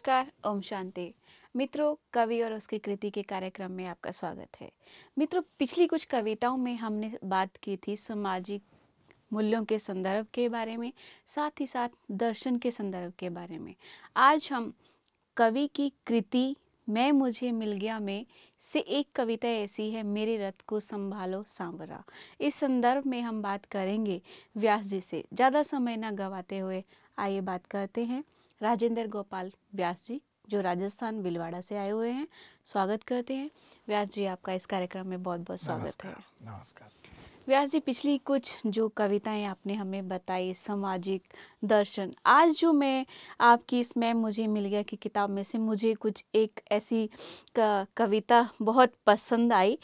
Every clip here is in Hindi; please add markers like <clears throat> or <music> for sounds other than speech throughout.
नमस्कार ओम शांति मित्रों कवि और उसकी कृति के कार्यक्रम में आपका स्वागत है मित्रों पिछली कुछ कविताओं में हमने बात की थी सामाजिक मूल्यों के संदर्भ के बारे में साथ ही साथ दर्शन के संदर्भ के बारे में आज हम कवि की कृति मैं मुझे मिल गया में से एक कविता ऐसी है मेरे रथ को संभालो सांवरा इस संदर्भ में हम बात करेंगे व्यास जी से ज़्यादा समय ना गवाते हुए आइए बात करते हैं राजेंद्र गोपाल व्यास जी जो राजस्थान भिलवाड़ा से आए हुए हैं स्वागत करते हैं व्यास जी आपका इस कार्यक्रम में बहुत बहुत स्वागत है नमस्कार व्यास जी पिछली कुछ जो कविताएं आपने हमें बताई सामाजिक दर्शन आज जो मैं आपकी इसमें मुझे मिल गया कि किताब में से मुझे कुछ एक ऐसी कविता बहुत पसंद आई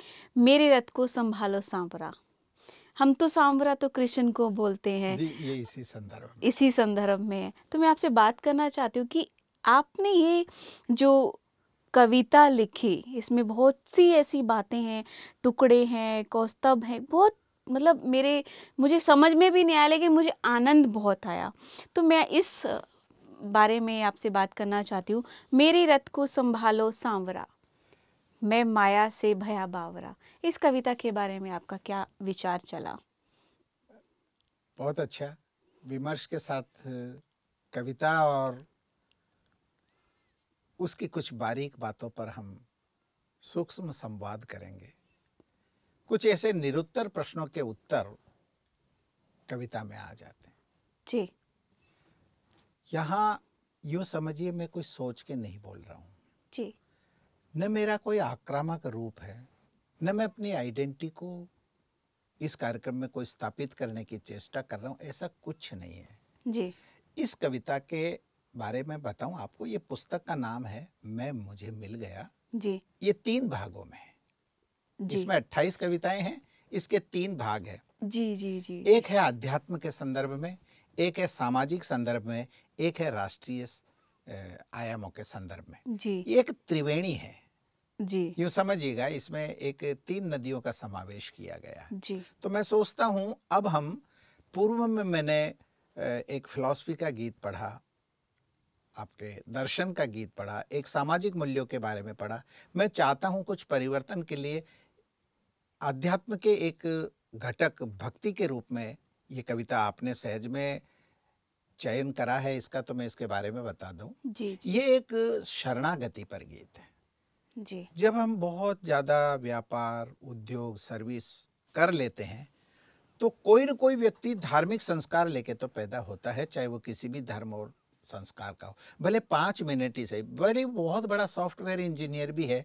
मेरे रथ को संभालो सांपरा हम तो सांवरा तो कृष्ण को बोलते हैं ये इसी संदर्भ इसी संदर्भ में है तो मैं आपसे बात करना चाहती हूँ कि आपने ये जो कविता लिखी इसमें बहुत सी ऐसी बातें हैं टुकड़े हैं कौस्तभ हैं बहुत मतलब मेरे मुझे समझ में भी नहीं आया लेकिन मुझे आनंद बहुत आया तो मैं इस बारे में आपसे बात करना चाहती हूँ मेरी रथ को संभालो सांवरा मैं माया से भया बावरा इस कविता के बारे में आपका क्या विचार चला बहुत अच्छा विमर्श के साथ कविता और उसकी कुछ बारीक बातों पर हम सूक्ष्म संवाद करेंगे कुछ ऐसे निरुत्तर प्रश्नों के उत्तर कविता में आ जाते हैं जी यहाँ यूं समझिए मैं कुछ सोच के नहीं बोल रहा हूँ जी न मेरा कोई आक्रामक रूप है न मैं अपनी आइडेंटिटी को इस कार्यक्रम में कोई स्थापित करने की चेष्टा कर रहा हूँ ऐसा कुछ नहीं है जी इस कविता के बारे में बताऊं आपको ये पुस्तक का नाम है मैं मुझे मिल गया जी ये तीन भागों में है अट्ठाईस कविताएं हैं इसके तीन भाग है जी जी जी एक है अध्यात्म के संदर्भ में एक है सामाजिक संदर्भ में एक है राष्ट्रीय आयामों के संदर्भ में जी एक त्रिवेणी है जी यू समझिएगा इसमें एक तीन नदियों का समावेश किया गया है जी तो मैं सोचता हूँ अब हम पूर्व में मैंने एक फिलॉसफी का गीत पढ़ा आपके दर्शन का गीत पढ़ा एक सामाजिक मूल्यों के बारे में पढ़ा मैं चाहता हूँ कुछ परिवर्तन के लिए अध्यात्म के एक घटक भक्ति के रूप में ये कविता आपने सहज में चयन करा है इसका तो मैं इसके बारे में बता दूं जी, जी। ये एक शरणागति पर गीत है जी जब हम बहुत ज़्यादा व्यापार उद्योग सर्विस कर लेते हैं तो कोई ना कोई व्यक्ति धार्मिक संस्कार लेके तो पैदा होता है चाहे वो किसी भी धर्म और संस्कार का हो भले पांच मिनट ही सही बड़े बहुत बड़ा सॉफ्टवेयर इंजीनियर भी है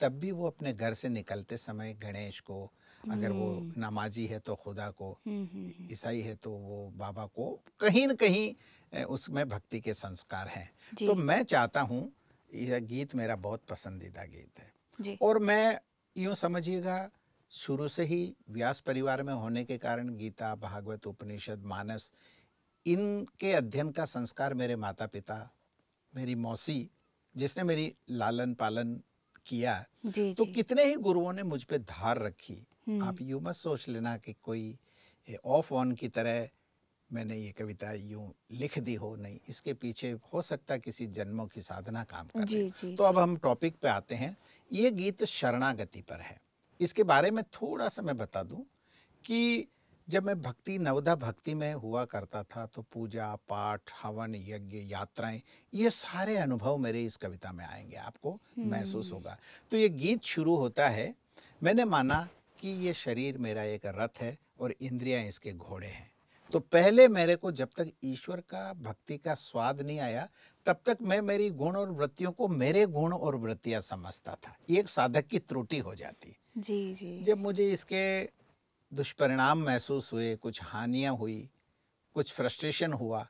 तब भी वो अपने घर से निकलते समय गणेश को अगर वो हम्म। नमाजी है तो खुदा को हम्म, हम्म, ईसाई है तो वो बाबा को कहीं न कहीं उसमें भक्ति के संस्कार हैं तो मैं चाहता हूँ यह गीत मेरा बहुत पसंदीदा गीत है जी। और मैं यूँ समझिएगा शुरू से ही व्यास परिवार में होने के कारण गीता भागवत उपनिषद मानस इनके अध्ययन का संस्कार मेरे माता पिता मेरी मौसी जिसने मेरी लालन पालन किया जी, तो जी। कितने ही गुरुओं ने मुझ पर धार रखी हम्म। आप यू मत सोच लेना कि कोई ऑफ ऑन की तरह मैंने ये कविता यूं लिख दी हो नहीं इसके पीछे हो सकता किसी जन्मों की साधना काम कर जी, जी, तो अब हम टॉपिक पे आते हैं ये गीत शरणागति पर है इसके बारे में थोड़ा सा मैं बता दूं कि जब मैं भक्ति नवदा भक्ति में हुआ करता था तो पूजा पाठ हवन यज्ञ यात्राएं ये सारे अनुभव मेरे इस कविता में आएंगे आपको हम्म। महसूस होगा तो ये गीत शुरू होता है मैंने माना कि ये शरीर मेरा एक रथ है और इंद्रियां इसके घोड़े हैं तो पहले मेरे को जब तक ईश्वर का भक्ति का स्वाद नहीं आया तब तक मैं मेरी गुण और वृत्तियों को मेरे गुण और वृत्तियां समझता था ये एक साधक की त्रुटि हो जाती जी जी जब मुझे इसके दुष्परिणाम महसूस हुए कुछ हानियां हुई कुछ फ्रस्ट्रेशन हुआ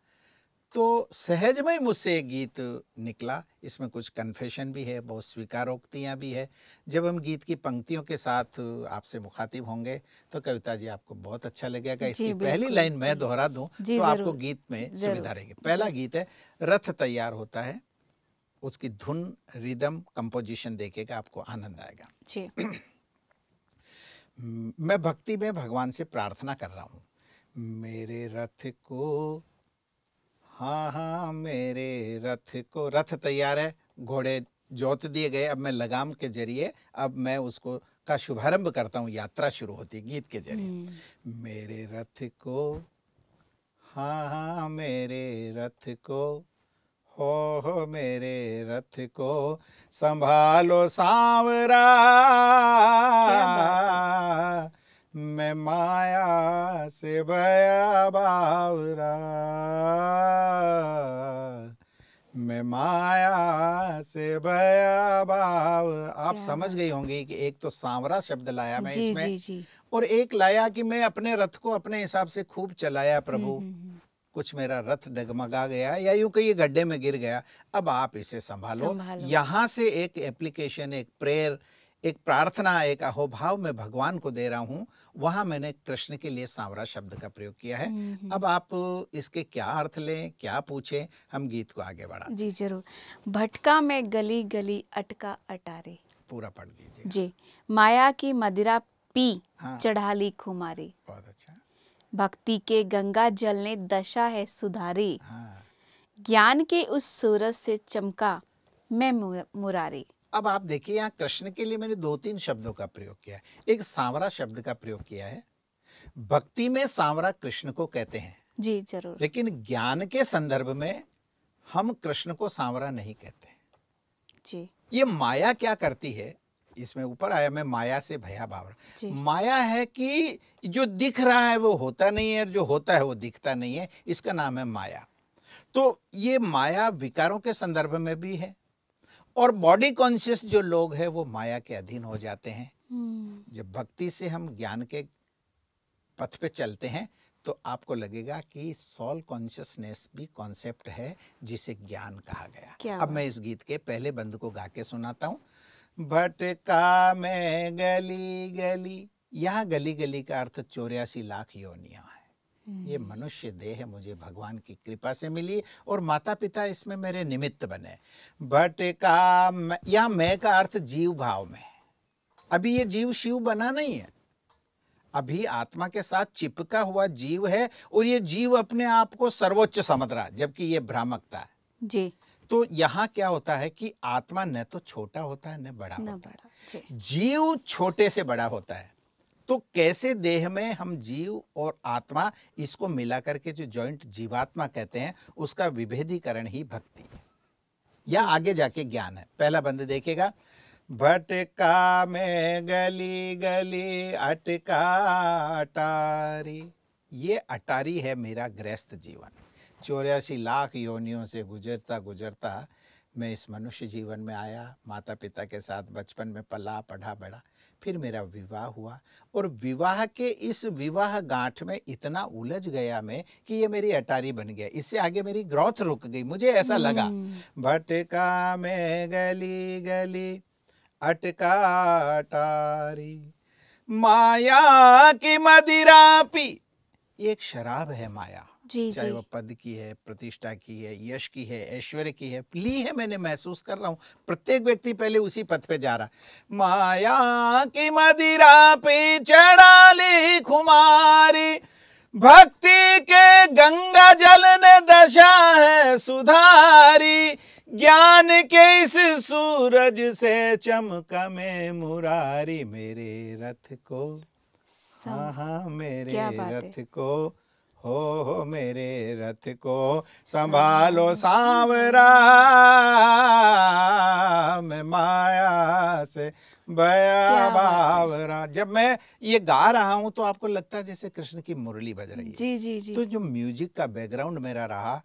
तो सहज में मुझसे एक गीत निकला इसमें कुछ कन्फेशन भी है बहुत स्वीकारोक्तियाँ भी है जब हम गीत की पंक्तियों के साथ आपसे मुखातिब होंगे तो कविता जी आपको बहुत अच्छा लगेगा इसकी पहली लाइन मैं दोहरा दूं तो आपको गीत में सुविधा रहेगी पहला गीत है रथ तैयार होता है उसकी धुन रिदम कंपोजिशन देखेगा आपको आनंद आएगा जी <clears throat> मैं भक्ति में भगवान से प्रार्थना कर रहा हूँ मेरे रथ को हाँ हाँ मेरे रथ को रथ तैयार है घोड़े जोत दिए गए अब मैं लगाम के जरिए अब मैं उसको का शुभारंभ करता हूँ यात्रा शुरू होती गीत के जरिए हम्म। मेरे रथ को हाँ हाँ मेरे रथ को हो हो मेरे रथ को संभालो सांवरा मैं माया से भया बावरा मैं माया से भया बाव आप समझ गई होंगी कि एक तो सांवरा शब्द लाया मैं जी, इसमें जी, जी. और एक लाया कि मैं अपने रथ को अपने हिसाब से खूब चलाया हम्म, प्रभु हम्म, हम्म। कुछ मेरा रथ डगमगा गया या यूं कहिए गड्ढे में गिर गया अब आप इसे संभालो, संभालो। यहाँ से एक एप्लीकेशन एक प्रेयर एक प्रार्थना एक अहोभाव मैं भगवान को दे रहा हूँ वहां मैंने कृष्ण के लिए सांवरा शब्द का प्रयोग किया है अब आप इसके क्या अर्थ लें क्या पूछें हम गीत को आगे बढ़ा जी जरूर भटका में गली गली अटका अटारे पूरा पढ़ लीजिए जी माया की मदिरा पी हाँ। चढ़ा ली खुमारी बहुत अच्छा भक्ति के गंगा जल ने दशा है सुधारी हाँ। ज्ञान के उस सूरज से चमका मैं मुरारी अब आप देखिए यहाँ कृष्ण के लिए मैंने दो तीन शब्दों का प्रयोग किया है एक सांवरा शब्द का प्रयोग किया है भक्ति में सांवरा कृष्ण को कहते हैं जी जरूर लेकिन ज्ञान के संदर्भ में हम कृष्ण को सांवरा नहीं कहते जी ये माया क्या करती है इसमें ऊपर आया मैं माया से भया भाव माया है कि जो दिख रहा है वो होता नहीं है और जो होता है वो दिखता नहीं है इसका नाम है माया तो ये माया विकारों के संदर्भ में भी है और बॉडी कॉन्शियस जो लोग हैं वो माया के अधीन हो जाते हैं हम्म। जब भक्ति से हम ज्ञान के पथ पे चलते हैं तो आपको लगेगा कि सॉल कॉन्शियसनेस भी कॉन्सेप्ट है जिसे ज्ञान कहा गया अब मैं इस गीत के पहले बंद को गा के सुनाता हूँ भटका मैं गली गली यहाँ गली गली का अर्थ चौरासी लाख योनिया है ये हम्म। मनुष्य देह मुझे भगवान की कृपा से मिली और माता पिता इसमें मेरे निमित्त बने बट का या मैं का अर्थ जीव भाव में अभी ये जीव शिव बना नहीं है अभी आत्मा के साथ चिपका हुआ जीव है और ये जीव अपने आप को सर्वोच्च समझ रहा जबकि ये भ्रामकता है जी तो यहाँ क्या होता है कि आत्मा न तो छोटा होता है न बड़ा न होता बड़ा, है जीव छोटे से बड़ा होता है तो कैसे देह में हम जीव और आत्मा इसको मिला करके जो जॉइंट जीवात्मा कहते हैं उसका विभेदीकरण ही भक्ति है या आगे जाके ज्ञान है पहला बंद देखेगा भटका में गली गली अटका अटारी ये अटारी है मेरा ग्रस्त जीवन चौरासी लाख योनियों से गुजरता गुजरता मैं इस मनुष्य जीवन में आया माता पिता के साथ बचपन में पला पढ़ा बढ़ा फिर मेरा विवाह हुआ और विवाह के इस विवाह गांठ में इतना उलझ गया मैं कि ये मेरी अटारी बन गया इससे आगे मेरी ग्रोथ रुक गई मुझे ऐसा लगा हम्म। भटका में गली गली अटका अटारी माया की मदिरा पी एक शराब है माया जी चाहे जी वो पद की है प्रतिष्ठा की है यश की है ऐश्वर्य की है ली है मैंने महसूस कर रहा हूँ प्रत्येक व्यक्ति पहले उसी पथ पे जा रहा माया की मदिरा पे चढ़ा ली खुमारी भक्ति के गंगा जल ने दशा है सुधारी ज्ञान के इस सूरज से चमका में मुरारी मेरे रथ को हाँ हाँ मेरे रथ को हो हो मेरे रथ को संभालो सांवरा मैं माया से बया बावरा जब मैं ये गा रहा हूँ तो आपको लगता है जैसे कृष्ण की मुरली बज रही है जी जी जी तो जो म्यूजिक का बैकग्राउंड मेरा रहा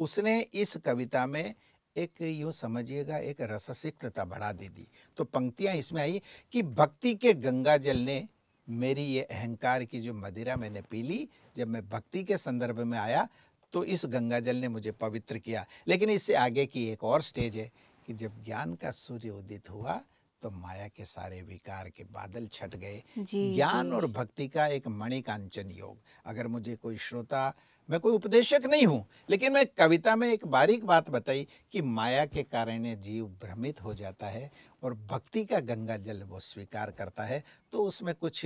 उसने इस कविता में एक यूँ समझिएगा एक रससिकता बढ़ा दे दी तो पंक्तियाँ इसमें आई कि भक्ति के गंगा जल ने मेरी ये अहंकार की जो मदिरा मैंने पी ली जब मैं भक्ति के संदर्भ में आया तो इस गंगा जल ने मुझे पवित्र किया लेकिन इससे आगे की एक और स्टेज है कि जब ज्ञान का सूर्य उदित हुआ तो माया के सारे विकार के बादल छट गए ज्ञान और भक्ति का एक मणिकांचन योग अगर मुझे कोई श्रोता मैं कोई उपदेशक नहीं हूँ लेकिन मैं कविता में एक बारीक बात बताई कि माया के कारण जीव भ्रमित हो जाता है और भक्ति का गंगा जल वो स्वीकार करता है तो उसमें कुछ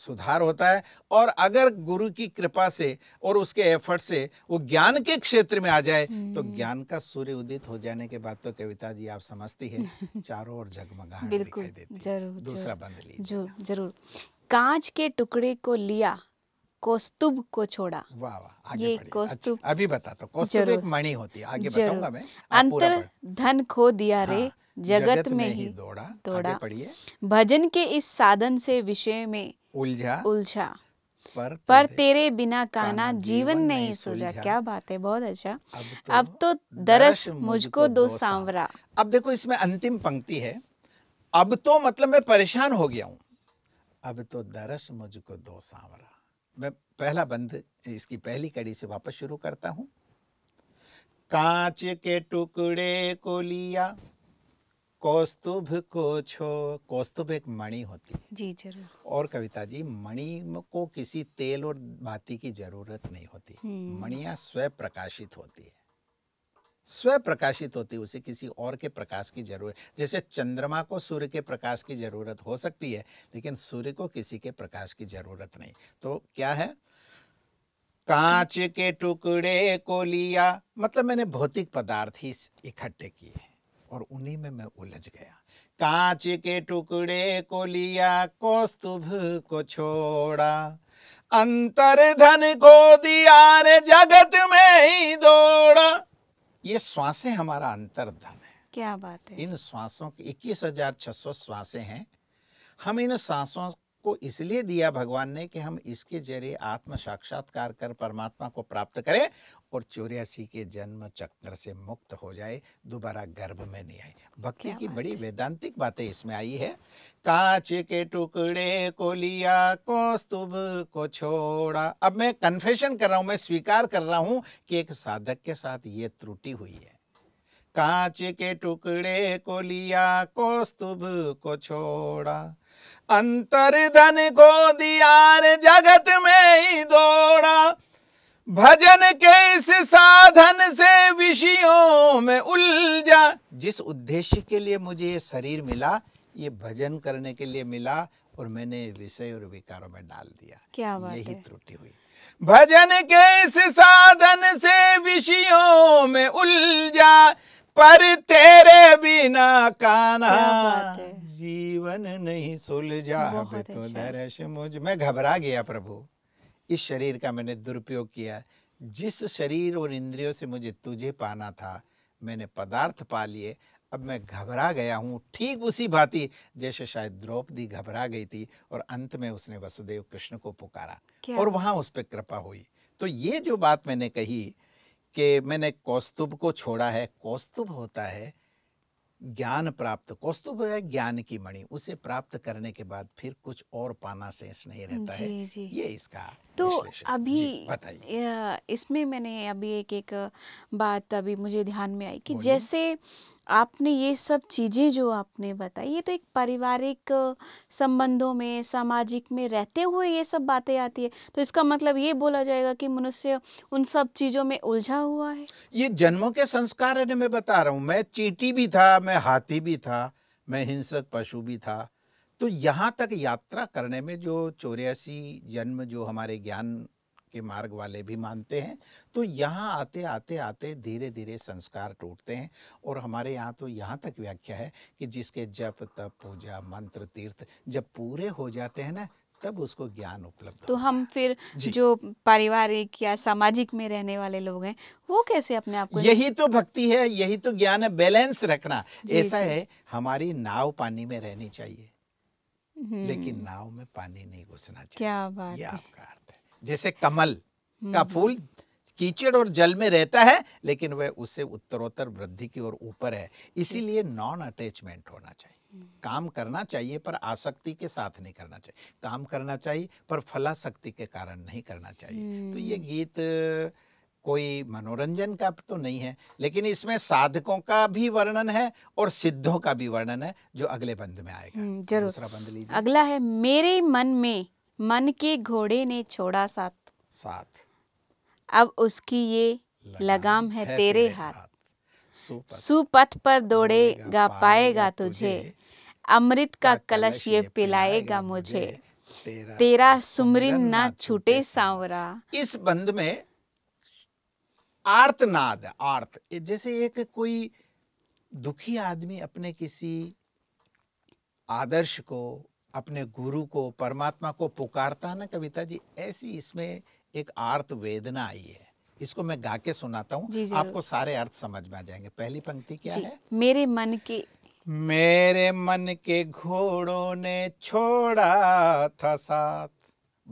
सुधार होता है और अगर गुरु की कृपा से और उसके एफर्ट से वो ज्ञान के क्षेत्र में आ जाए तो हम्म। ज्ञान का सूर्य उदित हो जाने के बाद तो कविता जी आप समझती है <laughs> चारों ओर जगमगा बिल्कुल जरूर दूसरा बंद लीजिए जरूर कांच के टुकड़े को लिया कोस्तुब को छोड़ा वाह वाह ये कोस्तुब अच्छा, अभी बता तो कोस्तुब एक मणि होती है आगे बताऊंगा मैं अंतर धन खो दिया रे हाँ, जगत, में ही दौड़ा दौड़ा भजन के इस साधन से विषय में उलझा उलझा पर तेरे, पर तेरे बिना काना जीवन नहीं सोचा क्या बात है बहुत अच्छा अब तो, अब तो दरस मुझको दो सांवरा अब देखो इसमें अंतिम पंक्ति है अब तो मतलब मैं परेशान हो गया हूँ अब तो दरस मुझको दो सांवरा मैं पहला बंद इसकी पहली कड़ी से वापस शुरू करता हूँ कांच के टुकड़े को लिया कौस्तुभ को छो कौस्तुभ एक मणि होती है जी जरूर और कविता जी मणि को किसी तेल और भाती की जरूरत नहीं होती हम्म। मणिया स्वयं प्रकाशित होती है स्व प्रकाशित होती उसे किसी और के प्रकाश की जरूरत जैसे चंद्रमा को सूर्य के प्रकाश की जरूरत हो सकती है लेकिन सूर्य को किसी के प्रकाश की जरूरत नहीं तो क्या है कांच के टुकड़े को लिया मतलब मैंने भौतिक पदार्थ ही इकट्ठे किए और उन्हीं में मैं उलझ गया कांच के टुकड़े को लिया कौस्तुभ को छोड़ा अंतर धन को दिया रे जगत में ही दौड़ा ये श्वासें हमारा अंतर्धन है क्या बात है इन श्वासों की इक्कीस हजार छह सौ श्वासें हैं हम इन सांसों को इसलिए दिया भगवान ने कि हम इसके जरिए आत्म साक्षात्कार कर परमात्मा को प्राप्त करें और चौरासी के जन्म चक्कर से मुक्त हो जाए दोबारा गर्भ में नहीं आए भक्ति की बड़ी वेदांतिक बातें इसमें आई है कांच के टुकड़े को लिया कौस्तुभ को छोड़ा अब मैं कन्फेशन कर रहा हूं मैं स्वीकार कर रहा हूं कि एक साधक के साथ ये त्रुटि हुई है कांच के टुकड़े को लिया कौस्तुभ को छोड़ा अंतर धन को दिया जगत में ही दौड़ा भजन के इस साधन से विषयों में उलझा जिस उद्देश्य के लिए मुझे ये शरीर मिला ये भजन करने के लिए मिला और मैंने विषय और विकारों में डाल दिया क्या बात यही त्रुटि हुई भजन के इस साधन से विषयों में उलझा पर तेरे बिना काना मन नहीं सुलझा है तो अच्छा। नरश मुझ मैं घबरा गया प्रभु इस शरीर का मैंने दुरुपयोग किया जिस शरीर और इंद्रियों से मुझे तुझे पाना था मैंने पदार्थ पा लिए अब मैं घबरा गया हूँ ठीक उसी भांति जैसे शायद द्रौपदी घबरा गई थी और अंत में उसने वसुदेव कृष्ण को पुकारा और वहाँ उस पर कृपा हुई तो ये जो बात मैंने कही कि मैंने कौस्तुभ को छोड़ा है कौस्तुभ होता है ज्ञान प्राप्त कौस्तुभ है ज्ञान की मणि उसे प्राप्त करने के बाद फिर कुछ और पाना शेष नहीं रहता जी, है जी। ये इसका तो अभी इसमें मैंने अभी एक एक बात अभी मुझे ध्यान में आई कि जैसे आपने ये सब चीज़ें जो आपने बताई ये तो एक पारिवारिक संबंधों में सामाजिक में रहते हुए ये सब बातें आती है तो इसका मतलब ये बोला जाएगा कि मनुष्य उन सब चीज़ों में उलझा हुआ है ये जन्मों के संस्कार है मैं बता रहा हूँ मैं चीटी भी था मैं हाथी भी था मैं हिंसक पशु भी था तो यहाँ तक यात्रा करने में जो चौरासी जन्म जो हमारे ज्ञान के मार्ग वाले भी मानते हैं तो यहाँ आते आते आते धीरे धीरे संस्कार टूटते हैं और हमारे यहाँ तो यहाँ तक व्याख्या है कि जिसके जप तप पूजा मंत्र तीर्थ जब पूरे हो जाते हैं ना तब उसको ज्ञान उपलब्ध तो हम फिर जो पारिवारिक या सामाजिक में रहने वाले लोग हैं वो कैसे अपने आप को यही तो भक्ति है यही तो ज्ञान है बैलेंस रखना ऐसा है हमारी नाव पानी में रहनी चाहिए हम्म। लेकिन नाव में पानी नहीं घुसना चाहिए क्या बात ये है। आपका जैसे कमल हम्म, का हम्म। फूल कीचड़ और जल में रहता है लेकिन वह उससे उत्तरोत्तर वृद्धि की ओर ऊपर है इसीलिए नॉन अटैचमेंट होना चाहिए हम्म। काम करना चाहिए पर आसक्ति के साथ नहीं करना चाहिए काम करना चाहिए पर फलाशक्ति के कारण नहीं करना चाहिए तो ये गीत कोई मनोरंजन का तो नहीं है लेकिन इसमें साधकों का भी वर्णन है और सिद्धों का भी वर्णन है जो अगले बंद में आएगा जरूर दूसरा बंद लीजिए अगला है मेरे मन में मन के घोड़े ने छोड़ा साथ साथ अब उसकी ये लगाम है तेरे हाथ सुपथ पर दौड़ेगा पाएगा तुझे अमृत का कलश ये पिलाएगा मुझे तेरा सुमरिन ना छूटे सांवरा इस बंद में आर्त नाद आर्त जैसे एक कोई दुखी आदमी अपने किसी आदर्श को अपने गुरु को परमात्मा को पुकारता है ना कविता जी ऐसी इसमें एक आर्त वेदना आई है इसको मैं गा के सुनाता हूँ आपको सारे अर्थ समझ में आ जाएंगे पहली पंक्ति क्या है मेरे मन के मेरे मन के घोड़ों ने छोड़ा था साथ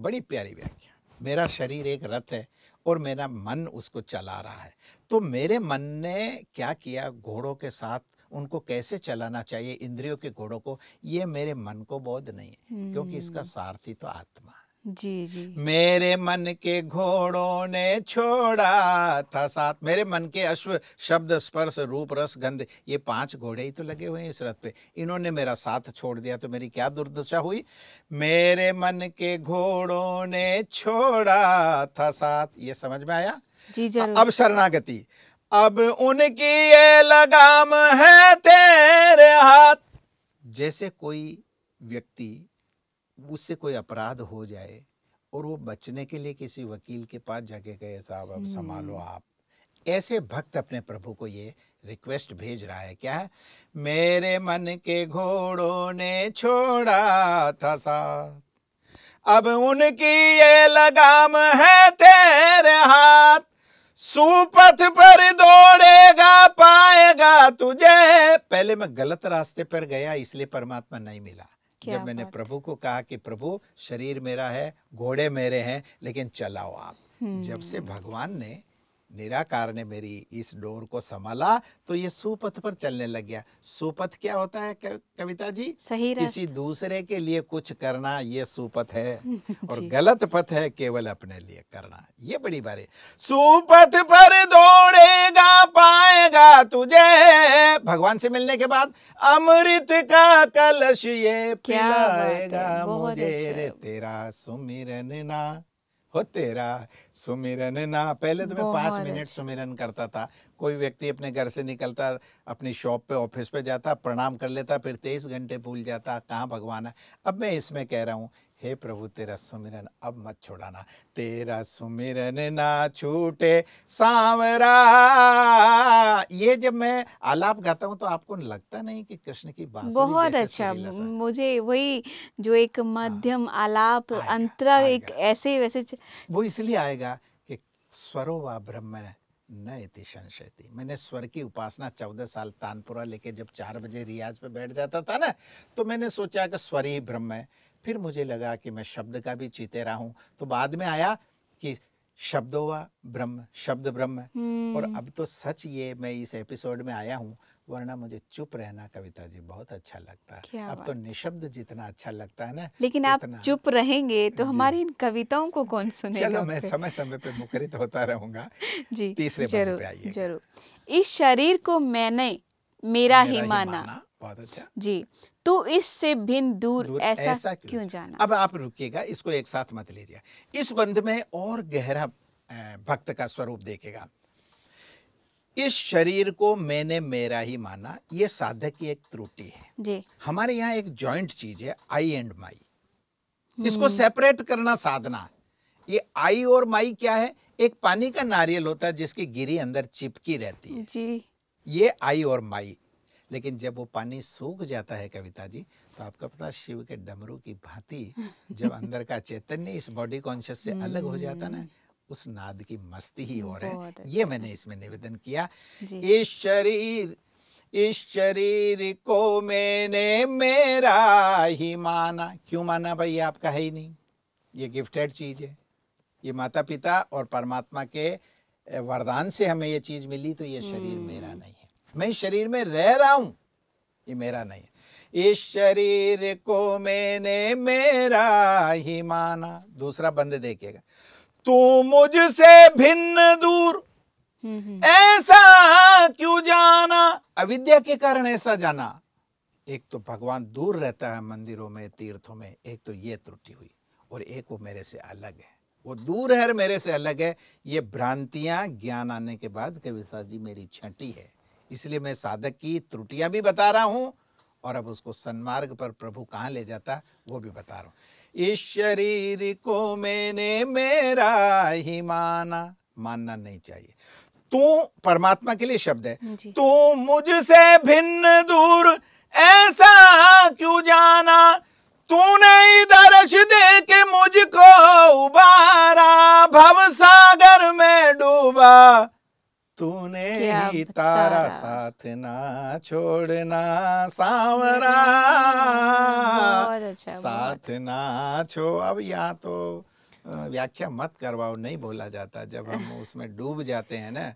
बड़ी प्यारी व्याख्या मेरा शरीर एक रथ है और मेरा मन उसको चला रहा है तो मेरे मन ने क्या किया घोड़ों के साथ उनको कैसे चलाना चाहिए इंद्रियों के घोड़ों को ये मेरे मन को बोध नहीं है क्योंकि इसका हम्म। सारथी तो आत्मा है जी जी मेरे मन के घोड़ों ने छोड़ा था साथ मेरे मन के अश्व शब्द स्पर्श रूप रस गंध ये पांच घोड़े ही तो लगे हुए हैं इस रथ पे इन्होंने मेरा साथ छोड़ दिया तो मेरी क्या दुर्दशा हुई मेरे मन के घोड़ों ने छोड़ा था साथ ये समझ में आया जी जरूर अब शरणागति अब उनकी ये लगाम है तेरे हाथ जैसे कोई व्यक्ति उससे कोई अपराध हो जाए और वो बचने के लिए किसी वकील के पास जाके कहे साहब अब संभालो हम्म। आप ऐसे भक्त अपने प्रभु को ये रिक्वेस्ट भेज रहा है क्या है मेरे मन के घोड़ों ने छोड़ा था साथ अब उनकी ये लगाम है तेरे हाथ सुपथ पर दौड़ेगा पाएगा तुझे पहले मैं गलत रास्ते पर गया इसलिए परमात्मा नहीं मिला जब मैंने प्रभु को कहा कि प्रभु शरीर मेरा है घोड़े मेरे हैं लेकिन चलाओ आप हम्म। जब से भगवान ने निराकार ने मेरी इस डोर को संभाला तो ये सुपथ पर चलने लग गया सुपथ क्या होता है कविता जी सही किसी दूसरे के लिए कुछ करना ये सुपथ है <laughs> और गलत पथ है केवल अपने लिए करना ये बड़ी बारे है सुपथ पर दौड़ेगा पाएगा तुझे भगवान से मिलने के बाद अमृत का कलश ये क्या मुझे अच्छा। तेरा सुमिरन ना हो तेरा सुमिरन ना पहले तो मैं पाँच मिनट सुमिरन करता था कोई व्यक्ति अपने घर से निकलता अपनी शॉप पे ऑफिस पे जाता प्रणाम कर लेता फिर तेईस घंटे भूल जाता कहाँ भगवान है अब मैं इसमें कह रहा हूँ हे प्रभु तेरा सुमिरन अब मत छोड़ाना तेरा सुमिरन ना छूटे सांवरा ये जब मैं आलाप गाता हूँ तो आपको लगता नहीं कि कृष्ण की बात बहुत अच्छा मुझे वही जो एक मध्यम हाँ, आलाप अंतर एक ऐसे वैसे च... वो इसलिए आएगा कि स्वरो व ब्रह्म न इति संशयति मैंने स्वर की उपासना चौदह साल तानपुरा लेके जब चार बजे रियाज पे बैठ जाता था ना तो मैंने सोचा कि स्वर ही ब्रह्म है फिर मुझे लगा कि मैं शब्द का भी चीते रहा हूँ तो बाद में आया कि शब्दो व ब्रह्म शब्द ब्रह्म और हम्म। अब तो सच ये मैं इस एपिसोड में आया हूँ वरना मुझे चुप रहना कविता जी बहुत अच्छा लगता है अब तो निशब्द जितना अच्छा लगता है ना लेकिन आप चुप रहेंगे तो हमारी इन कविताओं को कौन सुनेगा चलो मैं समय समय पे मुखरित होता रहूंगा जी तीसरे जरूर जरूर इस शरीर को मैंने मेरा, मेरा ही माना बहुत अच्छा जी तो इससे भिन्न दूर, दूर ऐसा, ऐसा क्यों, क्यों जाना अब आप रुकिएगा इसको एक साथ मत लीजिए इस बंध में और गहरा भक्त का स्वरूप देखेगा इस शरीर को मैंने मेरा ही माना ये साधक की एक त्रुटि है जी हमारे यहाँ एक जॉइंट चीज है आई एंड माई इसको सेपरेट हम्म। करना साधना ये आई और माई क्या है एक पानी का नारियल होता है जिसकी गिरी अंदर चिपकी रहती है जी ये आई और माई लेकिन जब वो पानी सूख जाता है कविता जी तो आपका पता शिव के डमरू की भांति जब <laughs> अंदर का चैतन्य इस बॉडी कॉन्शियस से अलग हो जाता ना हम्म। उस नाद की मस्ती ही हो रहा है ये अच्छा। मैंने इसमें निवेदन किया इस शरीर इस शरीर को मैंने मेरा ही माना क्यों माना भाई आपका है ही नहीं ये गिफ्टेड चीज है ये माता पिता और परमात्मा के वरदान से हमें ये चीज मिली तो ये शरीर मेरा हम्म। नहीं है मैं शरीर में रह रहा हूं ये मेरा नहीं है इस शरीर को मैंने मेरा ही माना दूसरा बंद देखिएगा तू मुझसे भिन्न दूर हम्म, हम्म। ऐसा क्यों जाना अविद्या के कारण ऐसा जाना एक तो भगवान दूर रहता है मंदिरों में तीर्थों में एक तो ये त्रुटि हुई और एक वो मेरे से अलग है वो दूर है मेरे से अलग है ये भ्रांतियां ज्ञान आने के बाद कविशास जी मेरी छठी है इसलिए मैं साधक की त्रुटियां भी बता रहा हूं और अब उसको सन्मार्ग पर प्रभु कहाँ ले जाता वो भी बता रहा हूं इस शरीर को मैंने मेरा ही माना मानना नहीं चाहिए तू परमात्मा के लिए शब्द है तू मुझसे भिन्न दूर ऐसा क्यों जाना तूने दर्श दे के मुझको उबारा भव सागर में डूबा तूने ही तारा साथ ना छोड़ना सांवरा अच्छा, साथ ना छो अब यहाँ तो व्याख्या मत करवाओ नहीं बोला जाता जब हम <laughs> उसमें डूब जाते हैं ना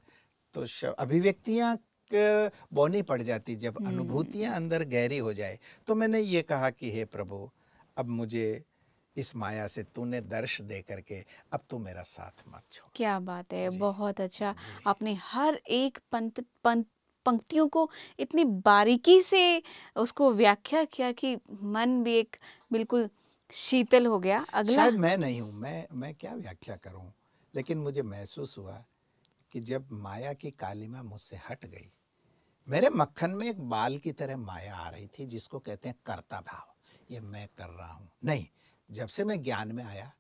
तो अभिव्यक्तियाँ बोनी पड़ जाती जब हम्म। अनुभूतियाँ अंदर गहरी हो जाए तो मैंने ये कहा कि हे प्रभु अब मुझे इस माया से तूने दर्श दे करके अब तू मेरा साथ मत छोड़ क्या बात है बहुत अच्छा आपने हर एक पंत पंत पंक्तियों को इतनी बारीकी से उसको व्याख्या किया कि मन भी एक बिल्कुल शीतल हो गया अगला शायद मैं नहीं हूँ मैं मैं क्या व्याख्या करूँ लेकिन मुझे महसूस हुआ कि जब माया की कालिमा मुझसे हट गई मेरे मक्खन में एक बाल की तरह माया आ रही थी जिसको कहते हैं कर्ता भाव ये मैं कर रहा हूँ नहीं जब से मैं ज्ञान में आया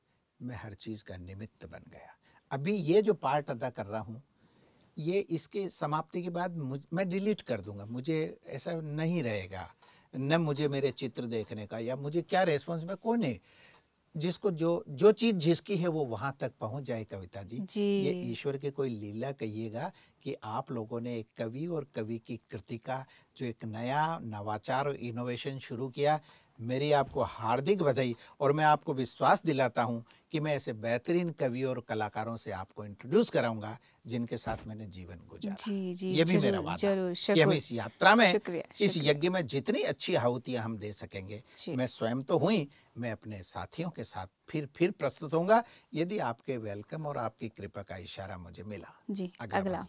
मैं हर चीज़ का निमित्त बन गया अभी ये जो पार्ट अदा कर रहा हूँ ये इसके समाप्ति के बाद मुझ मैं डिलीट कर दूंगा मुझे ऐसा नहीं रहेगा न मुझे मेरे चित्र देखने का या मुझे क्या रेस्पॉन्स में कौन है जिसको जो जो चीज जिसकी है वो वहां तक पहुंच जाए कविता जी, जी। ये ईश्वर की कोई लीला कहिएगा कि आप लोगों ने एक कवि और कवि की कृति का जो एक नया नवाचार और इनोवेशन शुरू किया मेरी आपको हार्दिक बधाई और मैं आपको विश्वास दिलाता हूँ कि मैं ऐसे बेहतरीन कवि और कलाकारों से आपको इंट्रोड्यूस कराऊंगा जिनके साथ मैंने जीवन गुजारा जी जी ये भी जरूर, मेरा वादा जरूर, कि हम इस यात्रा में शुक्रिया, शुक्रिया। इस यज्ञ में जितनी अच्छी आहुतियाँ हम दे सकेंगे मैं स्वयं तो हुई मैं अपने साथियों के साथ फिर फिर प्रस्तुत होऊंगा यदि आपके वेलकम और आपकी कृपा का इशारा मुझे मिला जी अगला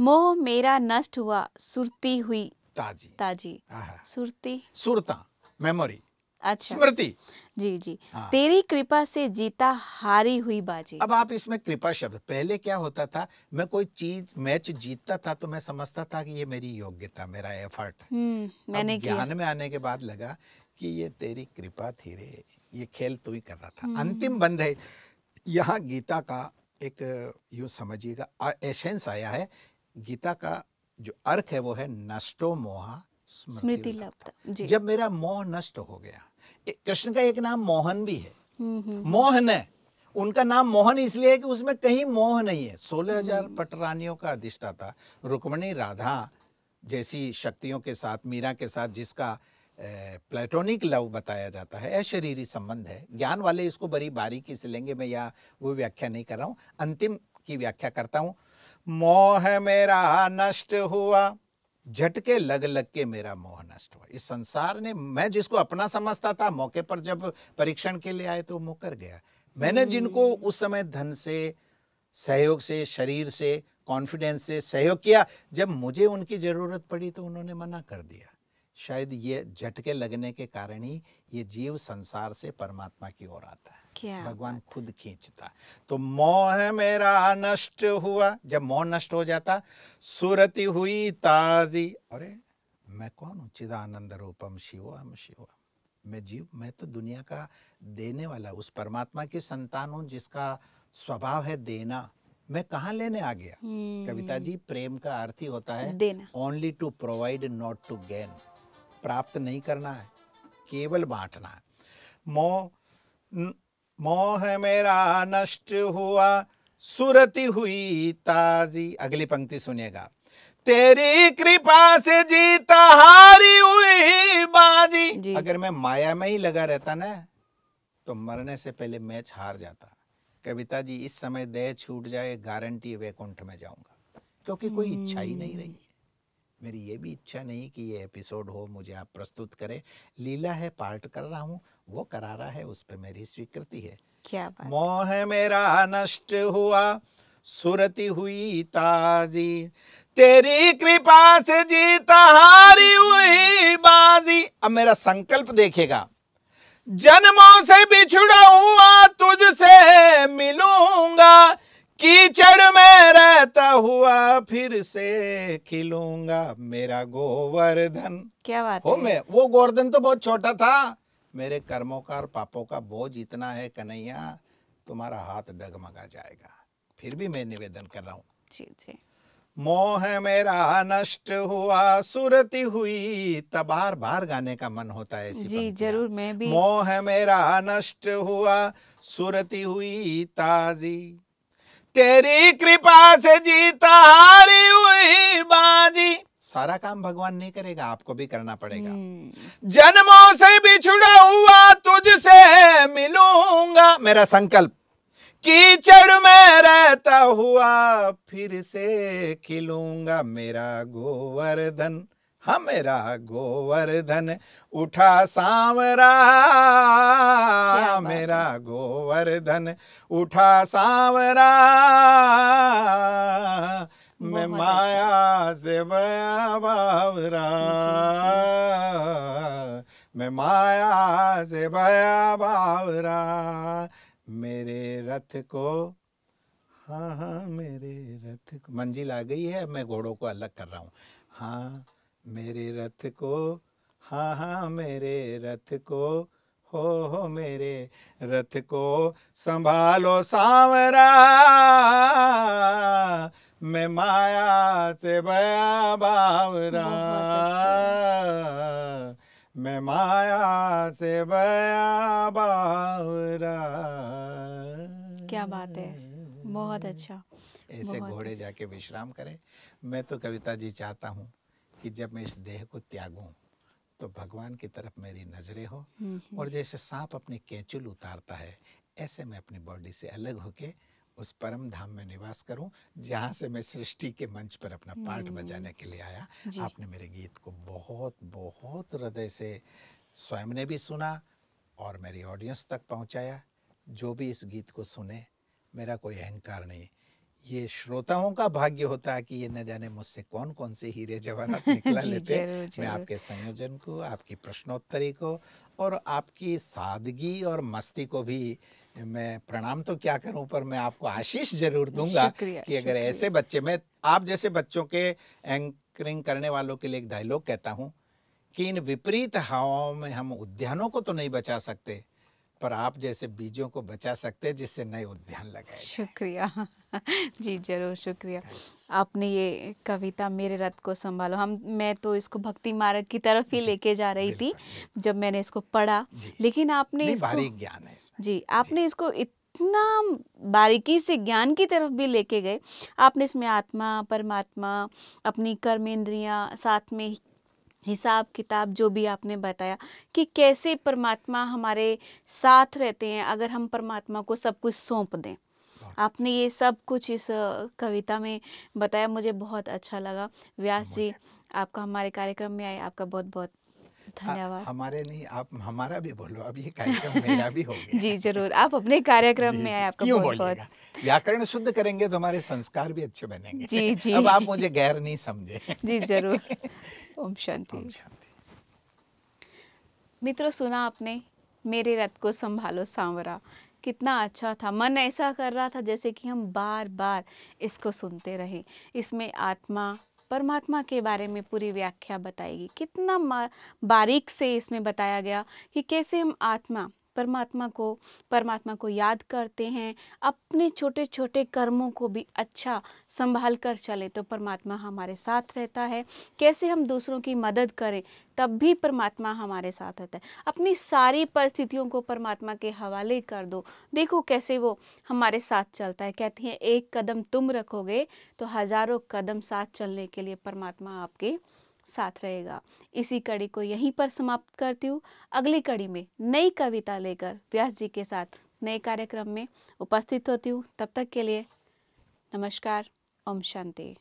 मोह मेरा नष्ट हुआ सुरती हुई ताजी ताजी सुरती सुरता मेमोरी अच्छा स्मृति जी जी हाँ। तेरी कृपा से जीता हारी हुई बाजी अब आप इसमें कृपा शब्द पहले क्या होता था मैं कोई चीज मैच जीतता था तो मैं समझता था कि ये मेरी योग्यता मेरा एफर्ट हम्म, मैंने ज्ञान में आने के बाद लगा कि ये तेरी कृपा थी रे ये खेल तू ही कर रहा था हम्म। अंतिम बंद है यहाँ गीता का एक यू समझिएगा एसेंस आया है गीता का जो अर्थ है वो है नष्टो मोहा स्मृति लब्ध जब मेरा मोह नष्ट हो गया कृष्ण का एक नाम मोहन भी है हम्म, हम्म। मोहन है उनका नाम मोहन इसलिए है कि उसमें कहीं मोह नहीं है सोलह हजार हम्म। पटरानियों का अधिष्ठाता रुक्मणी राधा जैसी शक्तियों के साथ मीरा के साथ जिसका प्लेटोनिक लव बताया जाता है अशरीरी संबंध है ज्ञान वाले इसको बड़ी बारीकी से लेंगे मैं या वो व्याख्या नहीं कर रहा हूँ अंतिम की व्याख्या करता हूँ मोह मेरा नष्ट हुआ झटके लग लग के मेरा मोह नष्ट हुआ इस संसार ने मैं जिसको अपना समझता था मौके पर जब परीक्षण के लिए आए तो मुकर गया मैंने जिनको हम्म। उस समय धन से सहयोग से शरीर से कॉन्फिडेंस से सहयोग किया जब मुझे उनकी ज़रूरत पड़ी तो उन्होंने मना कर दिया शायद ये झटके लगने के कारण ही ये जीव संसार से परमात्मा की ओर आता है भगवान खुद खींचता तो मोह मेरा नष्ट हुआ जब मोह नष्ट हो जाता सुरति हुई ताजी अरे मैं कौन हूँ चिदानंद रूपम शिवो हम शिवो मैं जीव मैं तो दुनिया का देने वाला उस परमात्मा की संतान हूँ जिसका स्वभाव है देना मैं कहा लेने आ गया hmm. हम्म। कविता जी प्रेम का अर्थ ही होता है only to provide not to gain प्राप्त नहीं करना है केवल बांटना है मोह मोह मेरा नष्ट हुआ सुरति हुई ताजी अगली पंक्ति सुनिएगा तेरी कृपा से जीता हारी हुई बाजी जी। अगर मैं माया में ही लगा रहता ना तो मरने से पहले मैच हार जाता कविता जी इस समय देह छूट जाए गारंटी वैकुंठ में जाऊंगा क्योंकि कोई इच्छा ही नहीं रही हम्म। मेरी ये भी इच्छा नहीं कि ये एपिसोड हो मुझे आप प्रस्तुत करें लीला है पार्ट कर रहा हूँ वो करारा है उस पर मेरी स्वीकृति है क्या बात? मोह मेरा नष्ट हुआ सुरति हुई ताजी तेरी कृपा से जीता हारी हुई बाजी अब मेरा संकल्प देखेगा जन्मों से बिछुड़ा हुआ तुझसे मिलूंगा कीचड़ में रहता हुआ फिर से खिलूंगा मेरा गोवर्धन क्या बात हो मैं वो गोवर्धन तो बहुत छोटा था मेरे कर्मों का और पापों का बोझ इतना है कन्हैया तुम्हारा हाथ डगमगा जाएगा फिर भी मैं निवेदन कर रहा हूँ जी जी मोह मेरा नष्ट हुआ सुरती हुई तबार बार गाने का मन होता है जी जरूर मैं भी मोह मेरा नष्ट हुआ सुरती हुई ताजी तेरी कृपा से जीता हारी हुई बाजी सारा काम भगवान नहीं करेगा आपको भी करना पड़ेगा हम्म। जन्मों से छुड़ा हुआ तुझसे मिलूंगा मेरा संकल्प कीचड़ में रहता हुआ फिर से खिलूंगा मेरा गोवर्धन हाँ मेरा गोवर्धन उठा सांवरा मेरा गोवर्धन उठा सांवरा मैं माया से बया बावरा मैं माया से बया बावरा मेरे रथ को हाँ हाँ मेरे रथ को मंजिल आ गई है मैं घोड़ों को अलग कर रहा हूँ हाँ मेरे रथ को हाँ हाँ मेरे रथ को हो हो मेरे रथ को संभालो सांवरा मैं माया से बया बावरा मैं माया से बया बावरा क्या बात है बहुत अच्छा ऐसे घोड़े अच्छा। जाके विश्राम करें मैं तो कविता जी चाहता हूँ कि जब मैं इस देह को त्यागूं तो भगवान की तरफ मेरी नजरें हो हम्म, हम्म। और जैसे सांप अपनी कैचुल उतारता है ऐसे मैं अपनी बॉडी से अलग होके उस परम धाम में निवास करूं जहां से मैं सृष्टि के मंच पर अपना पार्ट बजाने हम्म। के लिए आया आपने मेरे गीत को बहुत बहुत हृदय से स्वयं ने भी सुना और मेरी ऑडियंस तक पहुंचाया जो भी इस गीत को सुने मेरा कोई अहंकार नहीं ये श्रोताओं का भाग्य होता है कि ये न जाने मुझसे कौन कौन से हीरे जवाहरात <laughs> निकला लेते जरूर, जरूर। मैं आपके संयोजन को आपकी प्रश्नोत्तरी को और आपकी सादगी और मस्ती को भी मैं प्रणाम तो क्या करूं पर मैं आपको आशीष जरूर दूंगा शुक्रिया, कि अगर ऐसे बच्चे में आप जैसे बच्चों के एंकरिंग करने वालों के लिए एक डायलॉग कहता हूं कि इन विपरीत हवाओं में हम उद्यानों को तो नहीं बचा सकते पर आप जैसे बीजों को बचा सकते हैं जिससे नए उद्यान लगे शुक्रिया <laughs> जी जरूर शुक्रिया हाँ आपने ये कविता मेरे रथ को संभालो हम मैं तो इसको भक्ति मार्ग की तरफ ही लेके जा रही थी जब मैंने इसको पढ़ा लेकिन आपने इसको ज्ञान है जी आपने इसको इतना बारीकी से ज्ञान की तरफ भी लेके गए आपने इसमें आत्मा परमात्मा अपनी कर्म कर्मेंद्रियां साथ में हिसाब किताब जो भी आपने बताया कि कैसे परमात्मा हमारे साथ रहते हैं अगर हम परमात्मा को सब कुछ सौंप दें आपने ये सब कुछ इस कविता में बताया मुझे बहुत अच्छा लगा व्यास जी आपका हमारे कार्यक्रम में आए आपका बहुत बहुत धन्यवाद हमारे नहीं आप हमारा भी बोलो अब ये कार्यक्रम मेरा भी हो <laughs> गया जी जरूर आप अपने कार्यक्रम में आए आपका बहुत बहुत व्याकरण शुद्ध करेंगे तो हमारे संस्कार भी अच्छे बनेंगे जी जी अब आप मुझे गैर नहीं समझे जी जरूर <laughs> ओम शांति ओम शांति मित्रों सुना आपने मेरे रथ को संभालो सांवरा कितना अच्छा था मन ऐसा कर रहा था जैसे कि हम बार बार इसको सुनते रहे इसमें आत्मा परमात्मा के बारे में पूरी व्याख्या बताएगी कितना बारीक से इसमें बताया गया कि कैसे हम आत्मा परमात्मा को परमात्मा को याद करते हैं अपने छोटे छोटे कर्मों को भी अच्छा संभाल कर चले तो परमात्मा हमारे साथ रहता है कैसे हम दूसरों की मदद करें तब भी परमात्मा हमारे साथ रहता है अपनी सारी परिस्थितियों को परमात्मा के हवाले कर दो देखो कैसे वो हमारे साथ चलता है कहती हैं एक कदम तुम रखोगे तो हज़ारों कदम साथ चलने के लिए परमात्मा आपके साथ रहेगा इसी कड़ी को यहीं पर समाप्त करती हूँ अगली कड़ी में नई कविता लेकर व्यास जी के साथ नए कार्यक्रम में उपस्थित होती हूँ तब तक के लिए नमस्कार ओम शांति